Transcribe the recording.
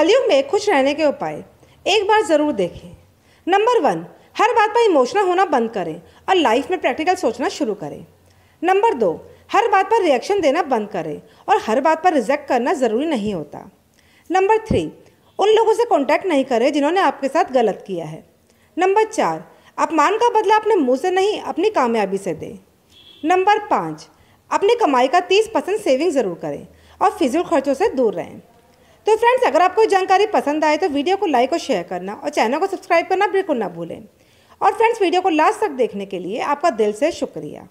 कलयुग में खुश रहने के उपाय एक बार ज़रूर देखें नंबर वन हर बात पर इमोशनल होना बंद करें और लाइफ में प्रैक्टिकल सोचना शुरू करें नंबर दो हर बात पर रिएक्शन देना बंद करें और हर बात पर रिजेक्ट करना ज़रूरी नहीं होता नंबर थ्री उन लोगों से कॉन्टैक्ट नहीं करें जिन्होंने आपके साथ गलत किया है नंबर चार अपमान का बदला अपने मुंह से नहीं अपनी कामयाबी से दें नंबर पाँच अपनी कमाई का तीस परसेंट सेविंग ज़रूर करें और फिजूल खर्चों से दूर रहें तो फ्रेंड्स अगर आपको जानकारी पसंद आए तो वीडियो को लाइक और शेयर करना और चैनल को सब्सक्राइब करना बिल्कुल ना भूलें और फ्रेंड्स वीडियो को लास्ट तक देखने के लिए आपका दिल से शुक्रिया